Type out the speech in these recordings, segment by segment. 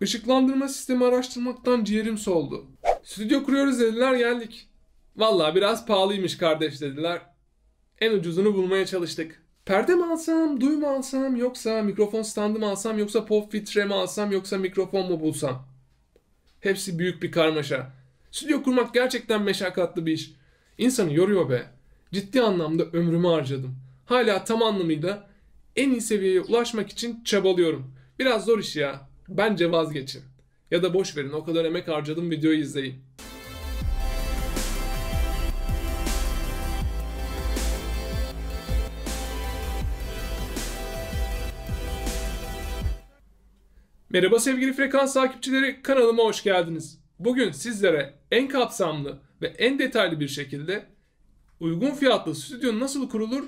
Işıklandırma sistemi araştırmaktan ciğerim soldu. Stüdyo kuruyoruz dediler geldik. Valla biraz pahalıymış kardeş dediler. En ucuzunu bulmaya çalıştık. Perde mi alsam, duy mu alsam, yoksa mikrofon standı mı alsam, yoksa pop filtre mi alsam, yoksa mikrofon mu bulsam? Hepsi büyük bir karmaşa. Stüdyo kurmak gerçekten meşakkatli bir iş. İnsanı yoruyor be. Ciddi anlamda ömrümü harcadım. Hala tam anlamıyla en iyi seviyeye ulaşmak için çabalıyorum. Biraz zor iş ya. Bence vazgeçin. Ya da boş verin o kadar emek harcadım videoyu izleyin. Merhaba sevgili frekans takipçileri kanalıma hoş geldiniz. Bugün sizlere en kapsamlı ve en detaylı bir şekilde uygun fiyatlı stüdyo nasıl kurulur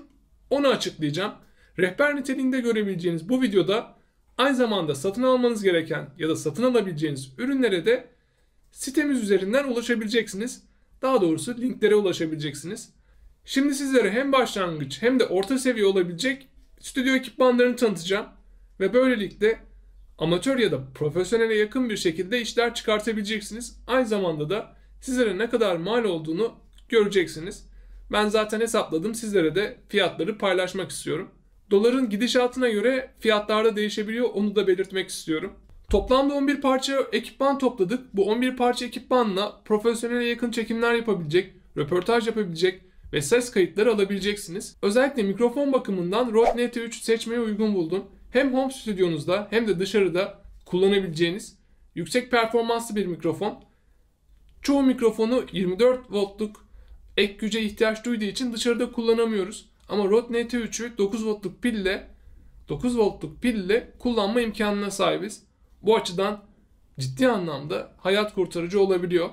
onu açıklayacağım. Rehber niteliğinde görebileceğiniz bu videoda Aynı zamanda satın almanız gereken ya da satın alabileceğiniz ürünlere de sitemiz üzerinden ulaşabileceksiniz. Daha doğrusu linklere ulaşabileceksiniz. Şimdi sizlere hem başlangıç hem de orta seviye olabilecek stüdyo ekipmanlarını tanıtacağım ve böylelikle amatör ya da profesyonele yakın bir şekilde işler çıkartabileceksiniz. Aynı zamanda da sizlere ne kadar mal olduğunu göreceksiniz. Ben zaten hesapladım sizlere de fiyatları paylaşmak istiyorum. Doların gidişatına göre fiyatlarda değişebiliyor onu da belirtmek istiyorum. Toplamda 11 parça ekipman topladık. Bu 11 parça ekipmanla profesyonele yakın çekimler yapabilecek, röportaj yapabilecek ve ses kayıtları alabileceksiniz. Özellikle mikrofon bakımından Rode NT3 seçmeye uygun buldum. Hem home stüdyonuzda hem de dışarıda kullanabileceğiniz yüksek performanslı bir mikrofon. Çoğu mikrofonu 24 voltluk ek güce ihtiyaç duyduğu için dışarıda kullanamıyoruz. Ama Rode NT3'ü 9 voltluk pille 9 voltluk pille kullanma imkanına sahibiz. Bu açıdan ciddi anlamda hayat kurtarıcı olabiliyor.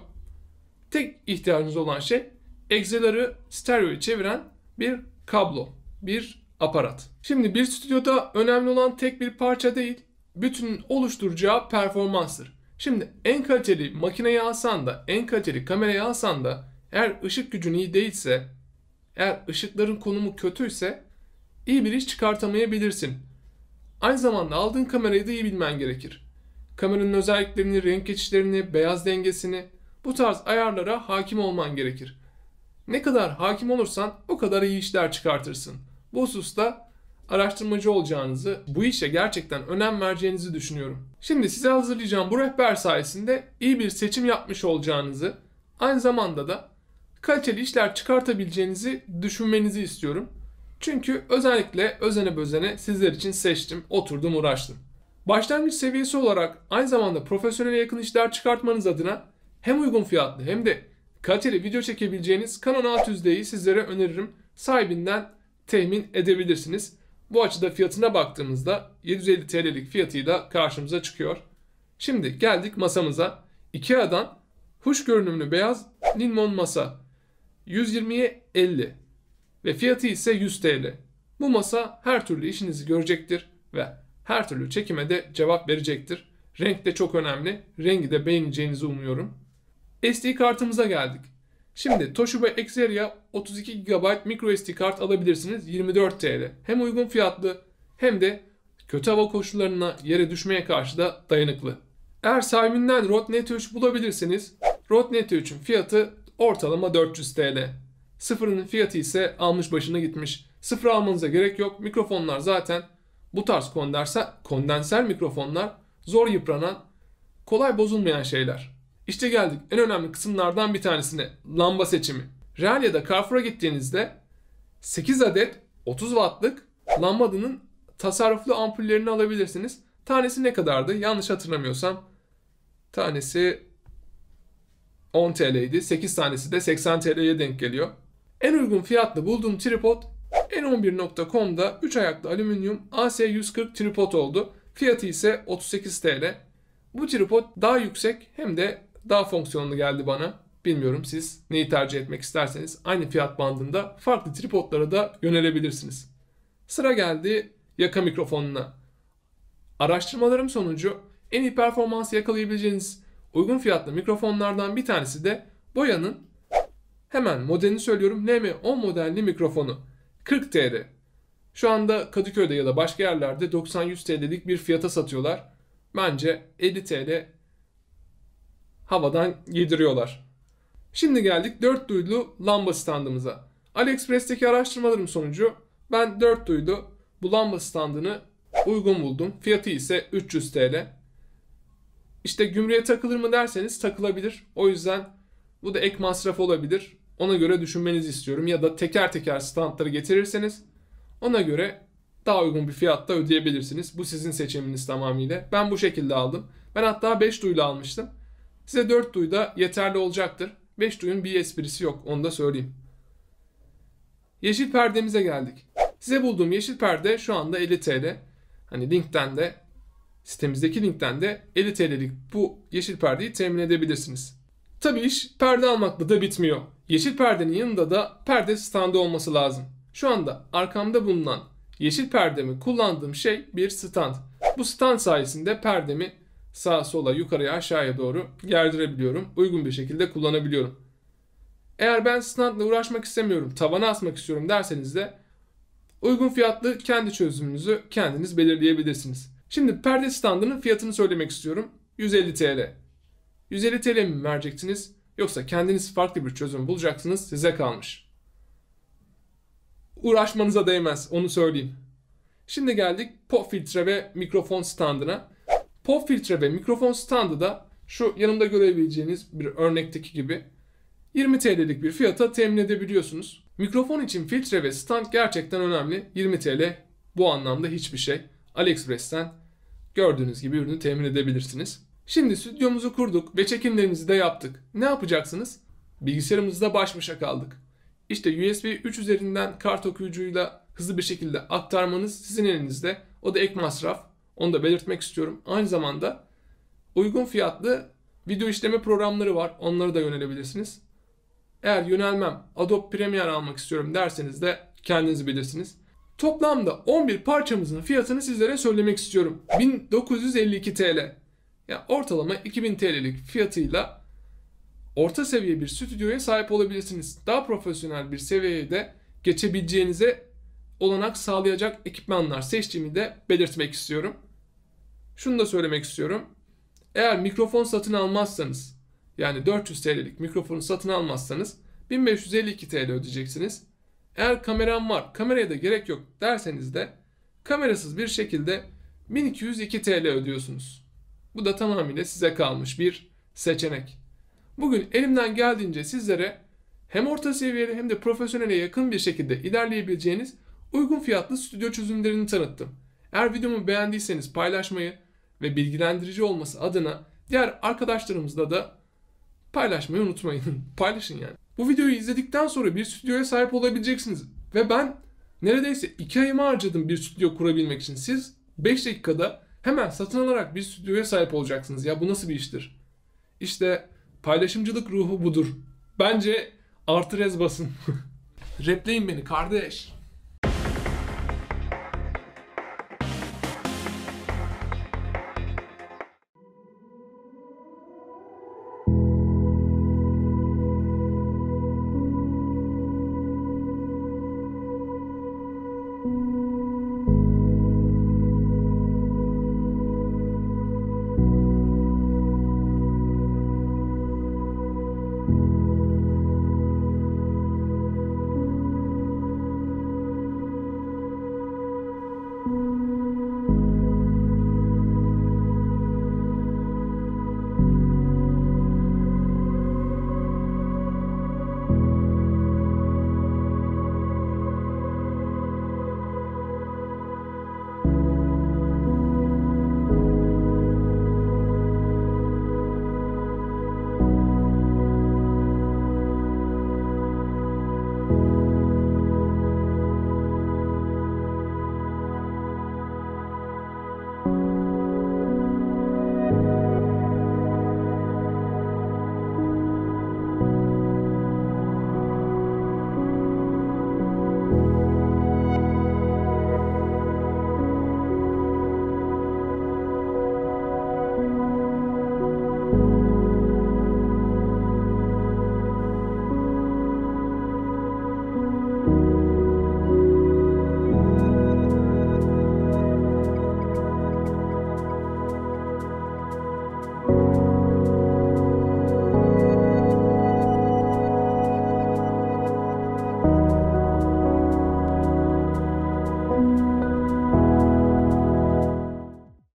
Tek ihtiyacınız olan şey egzeleri stereo'ya çeviren bir kablo, bir aparat. Şimdi bir stüdyoda önemli olan tek bir parça değil, bütün oluşturacağı performanstır. Şimdi en kaliteli makineyi alsan da, en kaliteli kamerayı alsan da eğer ışık gücün iyi değilse, eğer ışıkların konumu kötüyse iyi bir iş çıkartamayabilirsin. Aynı zamanda aldığın kamerayı da iyi bilmen gerekir. Kameranın özelliklerini, renk geçişlerini, beyaz dengesini bu tarz ayarlara hakim olman gerekir. Ne kadar hakim olursan o kadar iyi işler çıkartırsın. Bu hususta araştırmacı olacağınızı, bu işe gerçekten önem vereceğinizi düşünüyorum. Şimdi size hazırlayacağım bu rehber sayesinde iyi bir seçim yapmış olacağınızı, aynı zamanda da kaliteli işler çıkartabileceğinizi düşünmenizi istiyorum. Çünkü özellikle özene bözene sizler için seçtim, oturdum, uğraştım. Başlangıç seviyesi olarak aynı zamanda profesyonele yakın işler çıkartmanız adına hem uygun fiyatlı hem de kaliteli video çekebileceğiniz Canon 600D'yi sizlere öneririm. Sahibinden temin edebilirsiniz. Bu açıda fiyatına baktığımızda 750 TL'lik da karşımıza çıkıyor. Şimdi geldik masamıza. Ikea'dan huş görünümlü beyaz Linmon masa 120'ye 50 ve fiyatı ise 100 TL. Bu masa her türlü işinizi görecektir ve her türlü çekime de cevap verecektir. Renk de çok önemli. Rengi de beğeneceğinizi umuyorum. SD kartımıza geldik. Şimdi Toshiba Xperia 32 GB micro SD kart alabilirsiniz 24 TL. Hem uygun fiyatlı hem de kötü hava koşullarına yere düşmeye karşı da dayanıklı. Eğer sahibinden Rode NT3 bulabilirsiniz. Rode NT3'ün fiyatı ortalama 400 TL. Sıfırın fiyatı ise almış başına gitmiş. Sıfır almanıza gerek yok. Mikrofonlar zaten bu tarz kondenser, kondenser mikrofonlar zor yıpranan, kolay bozulmayan şeyler. İşte geldik en önemli kısımlardan bir tanesine. Lamba seçimi. Real ya da Carrefour'a gittiğinizde 8 adet 30 wattlık lambanın tasarruflu ampullerini alabilirsiniz. Tanesi ne kadardı? Yanlış hatırlamıyorsam tanesi 10 TL idi. 8 tanesi de 80 TL'ye denk geliyor. En uygun fiyatlı bulduğum tripod N11.com'da 3 ayaklı alüminyum AC140 tripod oldu. Fiyatı ise 38 TL. Bu tripod daha yüksek hem de daha fonksiyonlu geldi bana. Bilmiyorum siz neyi tercih etmek isterseniz aynı fiyat bandında farklı tripodlara da yönelebilirsiniz. Sıra geldi yaka mikrofonuna. Araştırmalarım sonucu en iyi performans yakalayabileceğiniz Uygun fiyatlı mikrofonlardan bir tanesi de Boya'nın hemen modelini söylüyorum. NM10 modelli mikrofonu 40 TL. Şu anda Kadıköy'de ya da başka yerlerde 90-100 TL'lik bir fiyata satıyorlar. Bence 50 TL havadan yediriyorlar. Şimdi geldik 4 duyulu lamba standımıza. AliExpress'teki araştırmalarım sonucu ben 4 duyulu bu lamba standını uygun buldum. Fiyatı ise 300 TL. İşte gümrüğe takılır mı derseniz takılabilir. O yüzden bu da ek masraf olabilir. Ona göre düşünmenizi istiyorum. Ya da teker teker standları getirirseniz ona göre daha uygun bir fiyatta ödeyebilirsiniz. Bu sizin seçiminiz tamamıyla. Ben bu şekilde aldım. Ben hatta 5 duyla almıştım. Size 4 duy da yeterli olacaktır. 5 duyun bir esprisi yok onu da söyleyeyim. Yeşil perdemize geldik. Size bulduğum yeşil perde şu anda 50 TL. Hani linkten de Sitemizdeki linkten de 50 TL'lik bu yeşil perdeyi temin edebilirsiniz. Tabi iş perde almakla da bitmiyor. Yeşil perdenin yanında da perde standı olması lazım. Şu anda arkamda bulunan yeşil perdemi kullandığım şey bir stand. Bu stand sayesinde perdemi sağa sola yukarıya aşağıya doğru gerdirebiliyorum. Uygun bir şekilde kullanabiliyorum. Eğer ben standla uğraşmak istemiyorum, tavana asmak istiyorum derseniz de uygun fiyatlı kendi çözümünüzü kendiniz belirleyebilirsiniz. Şimdi perde standının fiyatını söylemek istiyorum. 150 TL. 150 TL mi vereceksiniz yoksa kendiniz farklı bir çözüm bulacaksınız size kalmış. Uğraşmanıza değmez onu söyleyeyim. Şimdi geldik pop filtre ve mikrofon standına. Pop filtre ve mikrofon standı da şu yanımda görebileceğiniz bir örnekteki gibi 20 TL'lik bir fiyata temin edebiliyorsunuz. Mikrofon için filtre ve stand gerçekten önemli. 20 TL bu anlamda hiçbir şey. AliExpress'ten gördüğünüz gibi ürünü temin edebilirsiniz. Şimdi stüdyomuzu kurduk ve çekimlerimizi de yaptık. Ne yapacaksınız? Bilgisayarımızda baş başa kaldık. İşte USB 3 üzerinden kart okuyucuyla hızlı bir şekilde aktarmanız sizin elinizde. O da ek masraf. Onu da belirtmek istiyorum. Aynı zamanda uygun fiyatlı video işleme programları var. Onları da yönelebilirsiniz. Eğer yönelmem Adobe Premiere almak istiyorum derseniz de kendiniz bilirsiniz. Toplamda 11 parçamızın fiyatını sizlere söylemek istiyorum. 1952 TL. Yani ortalama 2000 TL'lik fiyatıyla orta seviye bir stüdyoya sahip olabilirsiniz. Daha profesyonel bir seviyeye de geçebileceğinize olanak sağlayacak ekipmanlar seçtiğimi de belirtmek istiyorum. Şunu da söylemek istiyorum. Eğer mikrofon satın almazsanız yani 400 TL'lik mikrofonu satın almazsanız 1552 TL ödeyeceksiniz. Eğer kameram var, kameraya da gerek yok derseniz de kamerasız bir şekilde 1202 TL ödüyorsunuz. Bu da tamamıyla size kalmış bir seçenek. Bugün elimden geldiğince sizlere hem orta seviyeli hem de profesyonele yakın bir şekilde ilerleyebileceğiniz uygun fiyatlı stüdyo çözümlerini tanıttım. Eğer videomu beğendiyseniz paylaşmayı ve bilgilendirici olması adına diğer arkadaşlarımızla da paylaşmayı unutmayın. Paylaşın yani. Bu videoyu izledikten sonra bir stüdyoya sahip olabileceksiniz. Ve ben neredeyse 2 ayımı harcadım bir stüdyo kurabilmek için. Siz 5 dakikada hemen satın alarak bir stüdyoya sahip olacaksınız. Ya bu nasıl bir iştir? İşte paylaşımcılık ruhu budur. Bence artı rez basın. Repleyin beni kardeş. thank you.